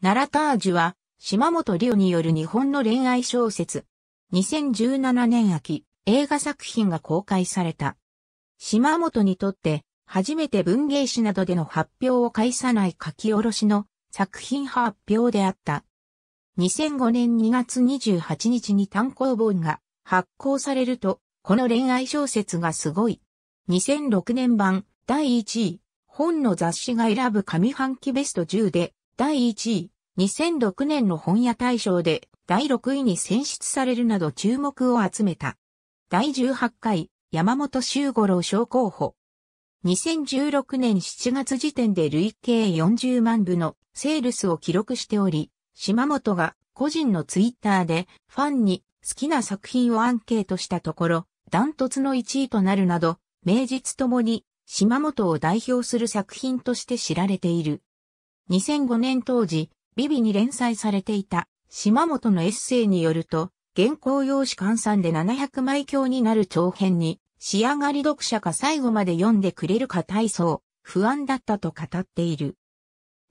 奈良タージュは、島本リオによる日本の恋愛小説。2017年秋、映画作品が公開された。島本にとって、初めて文芸誌などでの発表を介さない書き下ろしの作品発表であった。2005年2月28日に単行本が発行されると、この恋愛小説がすごい。2006年版第1位、本の雑誌が選ぶ上半期ベスト10で第1位、2006年の本屋大賞で第6位に選出されるなど注目を集めた。第18回山本周五郎賞候補。2016年7月時点で累計40万部のセールスを記録しており、島本が個人のツイッターでファンに好きな作品をアンケートしたところ、ダントツの1位となるなど、名実ともに島本を代表する作品として知られている。2005年当時、ビビに連載されていた島本のエッセイによると、原稿用紙換算で700枚強になる長編に、仕上がり読者が最後まで読んでくれるか体操、不安だったと語っている。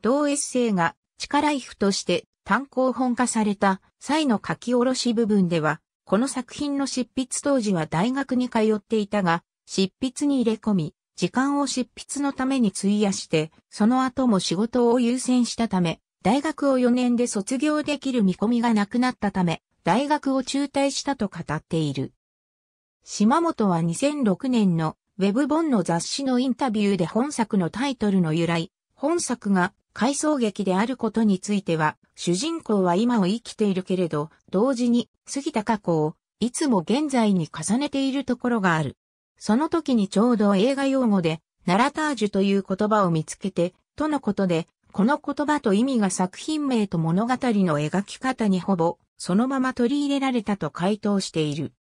同エッセイが力イフとして単行本化された際の書き下ろし部分では、この作品の執筆当時は大学に通っていたが、執筆に入れ込み、時間を執筆のために費やして、その後も仕事を優先したため、大学を4年で卒業できる見込みがなくなったため、大学を中退したと語っている。島本は2006年のウェブ本の雑誌のインタビューで本作のタイトルの由来、本作が回想劇であることについては、主人公は今を生きているけれど、同時に過ぎた過去をいつも現在に重ねているところがある。その時にちょうど映画用語で、ナラタージュという言葉を見つけて、とのことで、この言葉と意味が作品名と物語の描き方にほぼそのまま取り入れられたと回答している。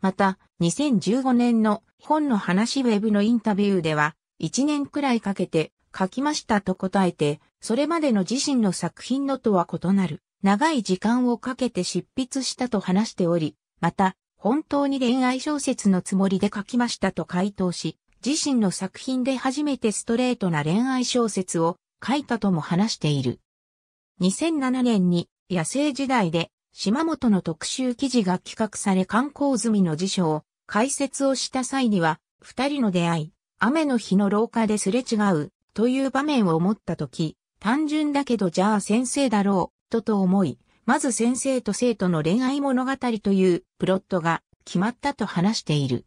また、2015年の本の話ウェブのインタビューでは、1年くらいかけて書きましたと答えて、それまでの自身の作品のとは異なる、長い時間をかけて執筆したと話しており、また、本当に恋愛小説のつもりで書きましたと回答し、自身の作品で初めてストレートな恋愛小説を書いたとも話している。2007年に野生時代で島本の特集記事が企画され観光済みの辞書を解説をした際には、二人の出会い、雨の日の廊下ですれ違うという場面を思った時、単純だけどじゃあ先生だろうとと思い、まず先生と生徒の恋愛物語というプロットが決まったと話している。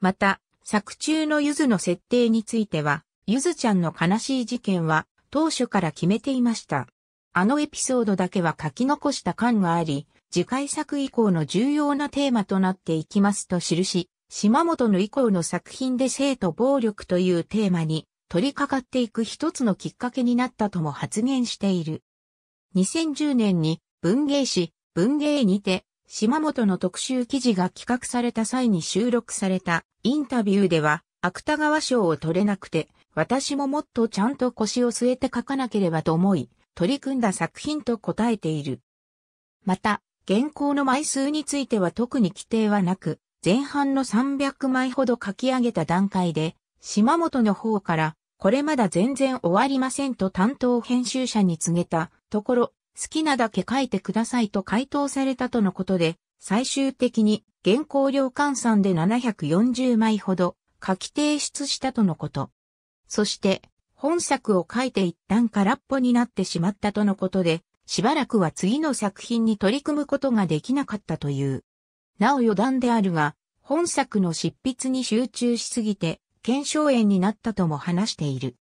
また、作中のゆずの設定については、ゆずちゃんの悲しい事件は当初から決めていました。あのエピソードだけは書き残した感があり、次回作以降の重要なテーマとなっていきますと記し、島本の以降の作品で生徒暴力というテーマに取り掛かっていく一つのきっかけになったとも発言している。2010年に文芸誌文芸にて島本の特集記事が企画された際に収録されたインタビューでは芥川賞を取れなくて私ももっとちゃんと腰を据えて書かなければと思い、取り組んだ作品と答えている。また、原稿の枚数については特に規定はなく、前半の300枚ほど書き上げた段階で、島本の方から、これまだ全然終わりませんと担当編集者に告げたところ、好きなだけ書いてくださいと回答されたとのことで、最終的に原稿料換算で740枚ほど書き提出したとのこと。そして、本作を書いて一旦空っぽになってしまったとのことで、しばらくは次の作品に取り組むことができなかったという。なお余談であるが、本作の執筆に集中しすぎて、腱鞘炎になったとも話している。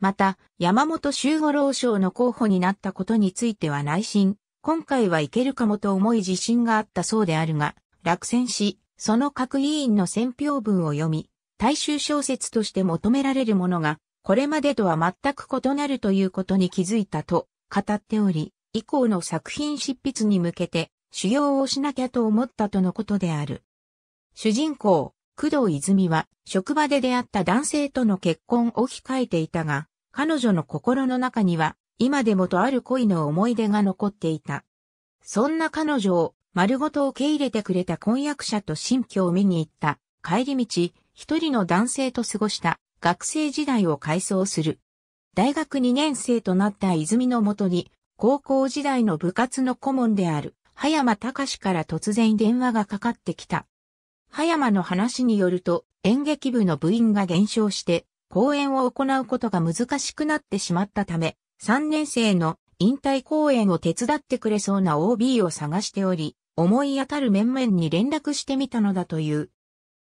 また、山本周五郎賞の候補になったことについては内心、今回はいけるかもと思い自信があったそうであるが、落選し、その各委員の選票文を読み、大衆小説として求められるものが、これまでとは全く異なるということに気づいたと語っており、以降の作品執筆に向けて修行をしなきゃと思ったとのことである。主人公、工藤泉は職場で出会った男性との結婚を控えていたが、彼女の心の中には今でもとある恋の思い出が残っていた。そんな彼女を丸ごと受け入れてくれた婚約者と新居を見に行った帰り道、一人の男性と過ごした学生時代を回想する。大学2年生となった泉のもとに、高校時代の部活の顧問である、葉山隆から突然電話がかかってきた。葉山の話によると、演劇部の部員が減少して、公演を行うことが難しくなってしまったため、3年生の引退公演を手伝ってくれそうな OB を探しており、思い当たる面々に連絡してみたのだという。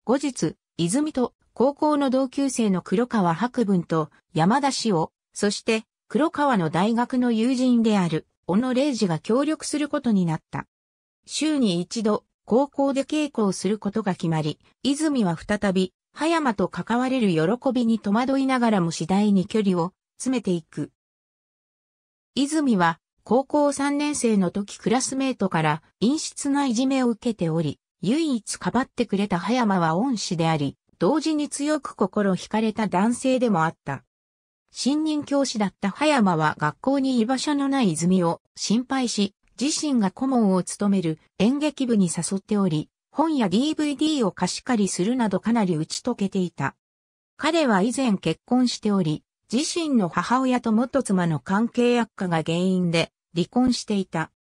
後日、泉と高校の同級生の黒川博文と山田氏を、そして黒川の大学の友人である小野礼二が協力することになった。週に一度、高校で稽古をすることが決まり、泉は再び、葉山と関われる喜びに戸惑いながらも次第に距離を詰めていく。泉は、高校3年生の時クラスメートから陰湿ないじめを受けており、唯一かばってくれた葉山は恩師であり、同時に強く心惹かれた男性でもあった。新任教師だった葉山は学校に居場所のない泉を心配し、自身が顧問を務める演劇部に誘っており、本や DVD を貸し借りするなどかなり打ち解けていた。彼は以前結婚しており、自身の母親と元妻の関係悪化が原因で離婚していた。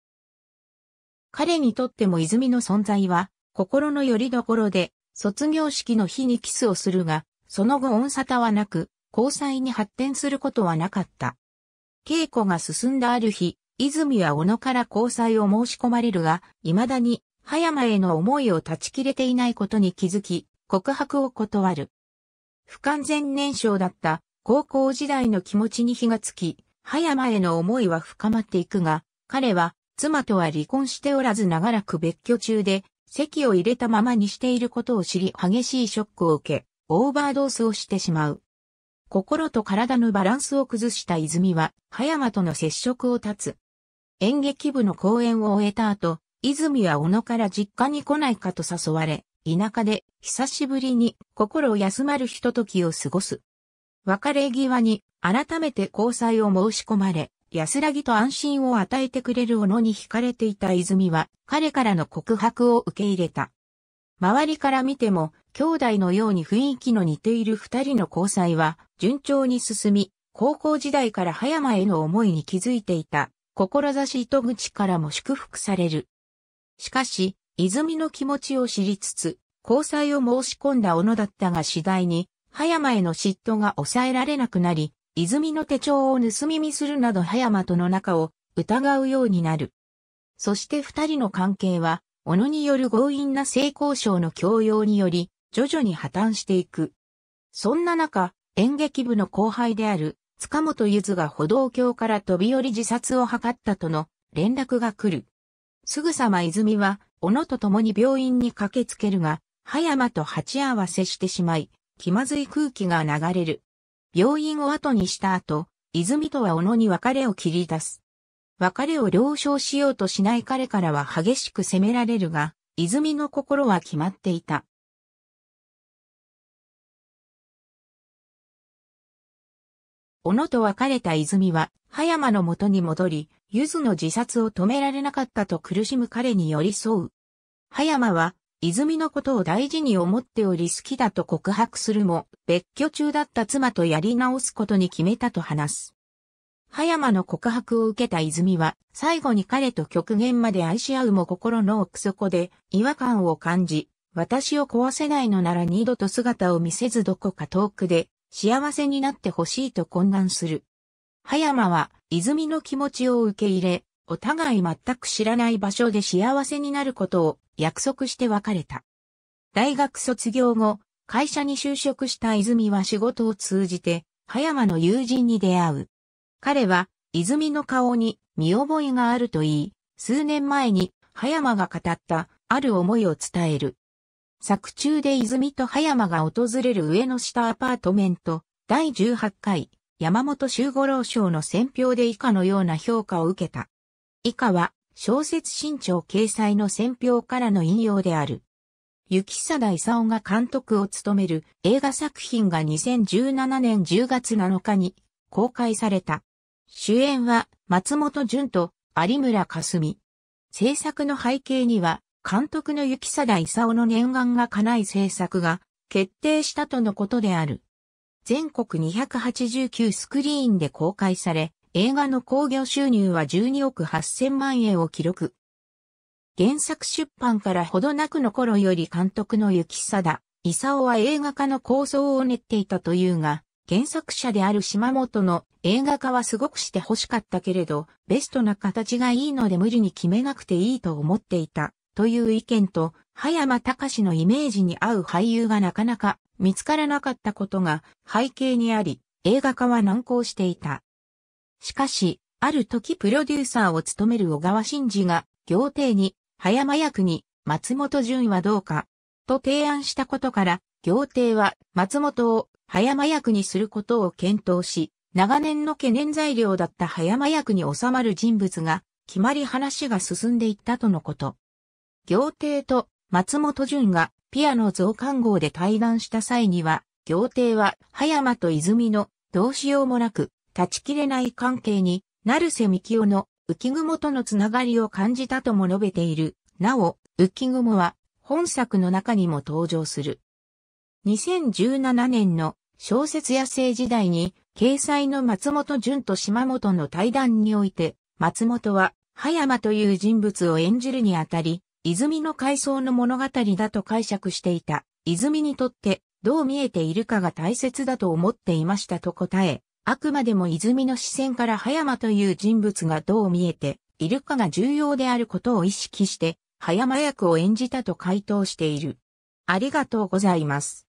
彼にとっても泉の存在は心の拠り所で、卒業式の日にキスをするが、その後音沙汰はなく、交際に発展することはなかった。稽古が進んだある日、泉は小野から交際を申し込まれるが、未だに、葉山への思いを断ち切れていないことに気づき、告白を断る。不完全燃焼だった高校時代の気持ちに火がつき、葉山への思いは深まっていくが、彼は妻とは離婚しておらず長らく別居中で、席を入れたままにしていることを知り激しいショックを受け、オーバードースをしてしまう。心と体のバランスを崩した泉は、葉山との接触を断つ。演劇部の公演を終えた後、泉は小野から実家に来ないかと誘われ、田舎で久しぶりに心を休まるひとときを過ごす。別れ際に改めて交際を申し込まれ、安らぎと安心を与えてくれる斧に惹かれていた泉は、彼からの告白を受け入れた。周りから見ても、兄弟のように雰囲気の似ている二人の交際は、順調に進み、高校時代から葉山への思いに気づいていた、志糸口からも祝福される。しかし、泉の気持ちを知りつつ、交際を申し込んだ斧だったが次第に、葉山への嫉妬が抑えられなくなり、泉の手帳を盗み見するなど葉山との仲を疑うようになる。そして二人の関係は、小野による強引な性交渉の強要により、徐々に破綻していく。そんな中、演劇部の後輩である、塚本ゆずが歩道橋から飛び降り自殺を図ったとの連絡が来る。すぐさま泉は、小野と共に病院に駆けつけるが、葉山と鉢合わせしてしまい、気まずい空気が流れる。病院を後にした後、泉とは小野に別れを切り出す。別れを了承しようとしない彼からは激しく責められるが、泉の心は決まっていた。小野と別れた泉は、葉山の元に戻り、ゆずの自殺を止められなかったと苦しむ彼に寄り添う。葉山は、泉のことを大事に思っており好きだと告白するも、別居中だった妻とやり直すことに決めたと話す。葉山の告白を受けた泉は、最後に彼と極限まで愛し合うも心の奥底で違和感を感じ、私を壊せないのなら二度と姿を見せずどこか遠くで幸せになってほしいと懇願する。葉山は泉の気持ちを受け入れ、お互い全く知らない場所で幸せになることを約束して別れた。大学卒業後、会社に就職した泉は仕事を通じて、葉山の友人に出会う。彼は、泉の顔に見覚えがあると言い、数年前に葉山が語ったある思いを伝える。作中で泉と葉山が訪れる上の下アパートメント、第18回、山本周五郎賞の選評で以下のような評価を受けた。以下は、小説新潮掲載の選評からの引用である。雪貞勲が監督を務める映画作品が2017年10月7日に公開された。主演は松本潤と有村架純。制作の背景には監督の雪貞勲の念願が叶い制作が決定したとのことである。全国289スクリーンで公開され、映画の興行収入は12億8000万円を記録。原作出版からほどなくの頃より監督の雪貞、沢は映画化の構想を練っていたというが、原作者である島本の映画化はすごくして欲しかったけれど、ベストな形がいいので無理に決めなくていいと思っていた、という意見と、葉山隆のイメージに合う俳優がなかなか見つからなかったことが背景にあり、映画化は難航していた。しかし、ある時プロデューサーを務める小川真司が、行程に、早間役に、松本淳はどうか、と提案したことから、行程は松本を早間役にすることを検討し、長年の懸念材料だった早間役に収まる人物が、決まり話が進んでいったとのこと。行程と松本淳がピアノ増刊号で対談した際には、行程は葉山と泉のどうしようもなく断ち切れない関係に、成瀬きおの浮雲とのつながりを感じたとも述べている。なお、浮雲は本作の中にも登場する。2017年の小説野生時代に、掲載の松本潤と島本の対談において、松本は、葉山という人物を演じるにあたり、泉の回想の物語だと解釈していた。泉にとって、どう見えているかが大切だと思っていましたと答え、あくまでも泉の視線から葉山という人物がどう見えているかが重要であることを意識して、葉山役を演じたと回答している。ありがとうございます。